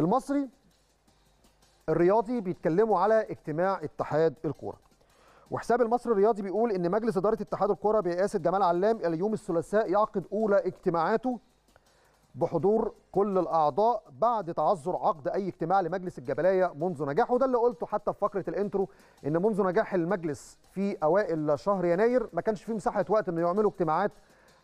المصري الرياضي بيتكلموا على اجتماع اتحاد الكوره وحساب المصري الرياضي بيقول ان مجلس اداره اتحاد الكوره برئاسه جمال علام اليوم الثلاثاء يعقد اولى اجتماعاته بحضور كل الاعضاء بعد تعذر عقد اي اجتماع لمجلس الجبلايه منذ نجاحه وده اللي قلته حتى في فقره الانترو ان منذ نجاح المجلس في اوائل شهر يناير ما كانش فيه مساحه وقت انه يعملوا اجتماعات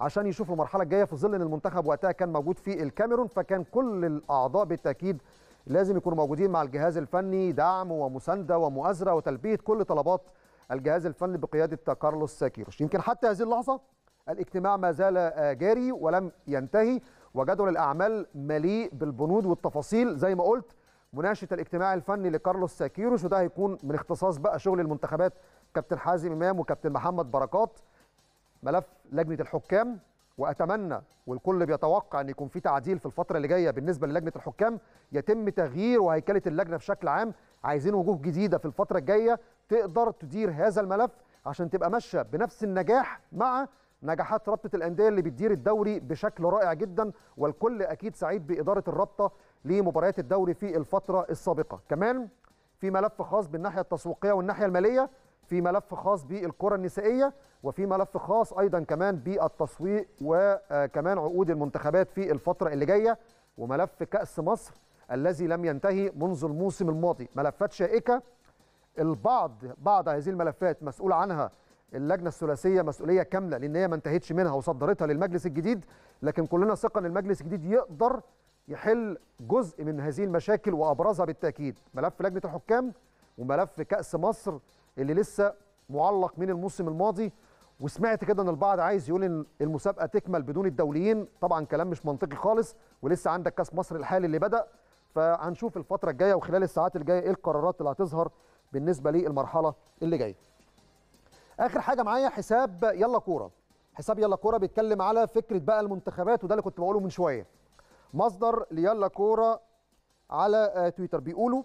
عشان يشوفوا المرحله الجايه في ظل ان المنتخب وقتها كان موجود في الكاميرون فكان كل الاعضاء بالتاكيد لازم يكونوا موجودين مع الجهاز الفني دعم ومسانده ومؤازره وتلبيه كل طلبات الجهاز الفني بقياده كارلوس كيروش يمكن حتى هذه اللحظه الاجتماع ما زال آه، جاري ولم ينتهي وجدول الاعمال مليء بالبنود والتفاصيل زي ما قلت مناقشه الاجتماع الفني لكارلوس كيروش وده هيكون من اختصاص بقى شغل المنتخبات كابتن حازم امام وكابتن محمد بركات ملف لجنه الحكام واتمنى والكل بيتوقع ان يكون في تعديل في الفتره اللي جايه بالنسبه للجنه الحكام يتم تغيير وهيكله اللجنه بشكل عام عايزين وجوه جديده في الفتره الجايه تقدر تدير هذا الملف عشان تبقى ماشيه بنفس النجاح مع نجاحات رابطه الانديه اللي بتدير الدوري بشكل رائع جدا والكل اكيد سعيد باداره الرابطه لمباريات الدوري في الفتره السابقه كمان في ملف خاص بالناحيه التسويقيه والناحيه الماليه في ملف خاص بالكرة النسائية وفي ملف خاص أيضا كمان بالتسويق وكمان عقود المنتخبات في الفترة اللي جاية وملف كأس مصر الذي لم ينتهي منذ الموسم الماضي ملفات شائكة البعض بعض هذه الملفات مسؤول عنها اللجنه الثلاثيه مسؤوليه كامله لان هي ما انتهتش منها وصدرتها للمجلس الجديد لكن كلنا ثقه ان المجلس الجديد يقدر يحل جزء من هذه المشاكل وابرزها بالتاكيد ملف لجنه الحكام وملف كاس مصر اللي لسه معلق من الموسم الماضي وسمعت كده ان البعض عايز يقول ان المسابقه تكمل بدون الدوليين طبعا كلام مش منطقي خالص ولسه عندك كاس مصر الحالي اللي بدا فهنشوف الفتره الجايه وخلال الساعات الجايه ايه القرارات اللي هتظهر بالنسبه للمرحله اللي جايه اخر حاجه معايا حساب يلا كوره حساب يلا كوره بيتكلم على فكره بقى المنتخبات وده اللي كنت بقوله من شويه مصدر ليلا كوره على آه، تويتر بيقولوا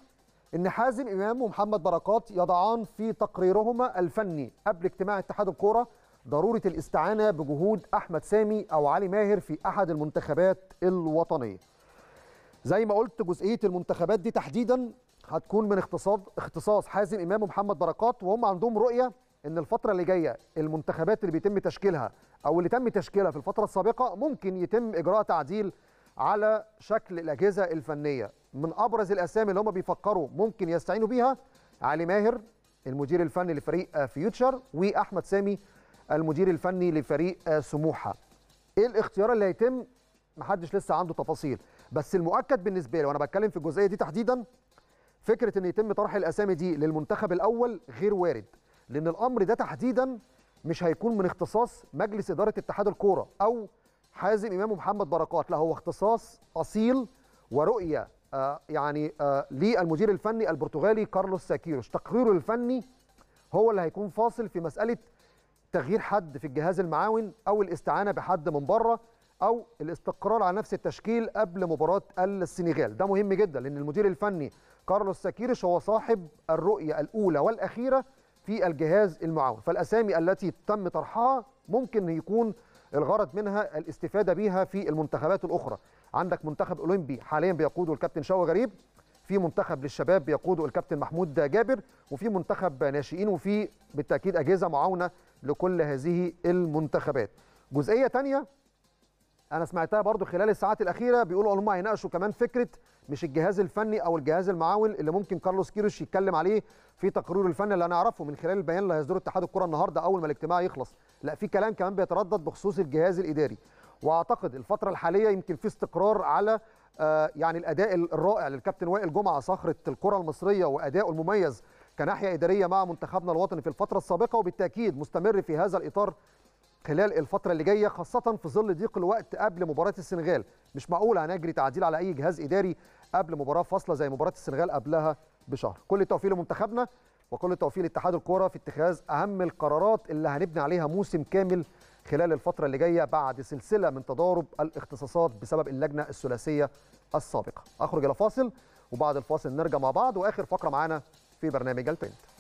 ان حازم امام ومحمد بركات يضعان في تقريرهما الفني قبل اجتماع اتحاد الكوره ضروره الاستعانه بجهود احمد سامي او علي ماهر في احد المنتخبات الوطنيه. زي ما قلت جزئيه المنتخبات دي تحديدا هتكون من اختصاص اختصاص حازم امام ومحمد بركات وهم عندهم رؤيه ان الفتره اللي جايه المنتخبات اللي بيتم تشكيلها او اللي تم تشكيلها في الفتره السابقه ممكن يتم اجراء تعديل على شكل الاجهزه الفنيه من ابرز الاسامي اللي هم بيفكروا ممكن يستعينوا بيها علي ماهر المدير الفني لفريق فيوتشر واحمد سامي المدير الفني لفريق سموحه ايه الاختيار اللي هيتم محدش لسه عنده تفاصيل بس المؤكد بالنسبه لي وانا بتكلم في الجزئيه دي تحديدا فكره ان يتم طرح الاسامي دي للمنتخب الاول غير وارد لان الامر ده تحديدا مش هيكون من اختصاص مجلس اداره اتحاد الكوره او حازم امام محمد بركات لا هو اختصاص اصيل ورؤيه آه، يعني آه، للمدير الفني البرتغالي كارلوس ساكيروش تقريره الفني هو اللي هيكون فاصل في مساله تغيير حد في الجهاز المعاون او الاستعانه بحد من بره او الاستقرار على نفس التشكيل قبل مباراه السنغال ده مهم جدا لان المدير الفني كارلوس ساكيرش هو صاحب الرؤيه الاولى والاخيره في الجهاز المعاون فالأسامي التي تم طرحها ممكن يكون الغرض منها الاستفادة بها في المنتخبات الأخرى عندك منتخب أولمبي حاليا بيقوده الكابتن شوقي غريب في منتخب للشباب بيقوده الكابتن محمود جابر وفي منتخب ناشئين وفي بالتأكيد أجهزة معاونة لكل هذه المنتخبات جزئية تانية انا سمعتها برضو خلال الساعات الاخيره بيقولوا هم هيناقشوا كمان فكره مش الجهاز الفني او الجهاز المعاون اللي ممكن كارلوس كيروش يتكلم عليه في تقريره الفني اللي هنعرفه من خلال البيان اللي هيصدره اتحاد الكره النهارده اول ما الاجتماع يخلص لا في كلام كمان بيتردد بخصوص الجهاز الاداري واعتقد الفتره الحاليه يمكن في استقرار على آه، يعني الاداء الرائع للكابتن وائل جمعه صخره الكره المصريه وادائه المميز كناحيه اداريه مع منتخبنا الوطني في الفتره السابقه وبالتاكيد مستمر في هذا الاطار خلال الفتره اللي جايه خاصه في ظل ضيق الوقت قبل مباراه السنغال مش معقول هنجري تعديل على اي جهاز اداري قبل مباراه فاصله زي مباراه السنغال قبلها بشهر كل التوفيق لمنتخبنا وكل التوفيق لاتحاد الكوره في اتخاذ اهم القرارات اللي هنبني عليها موسم كامل خلال الفتره اللي جايه بعد سلسله من تضارب الاختصاصات بسبب اللجنه الثلاثيه السابقه اخرج الى فاصل وبعد الفاصل نرجع مع بعض واخر فقره معانا في برنامج البنت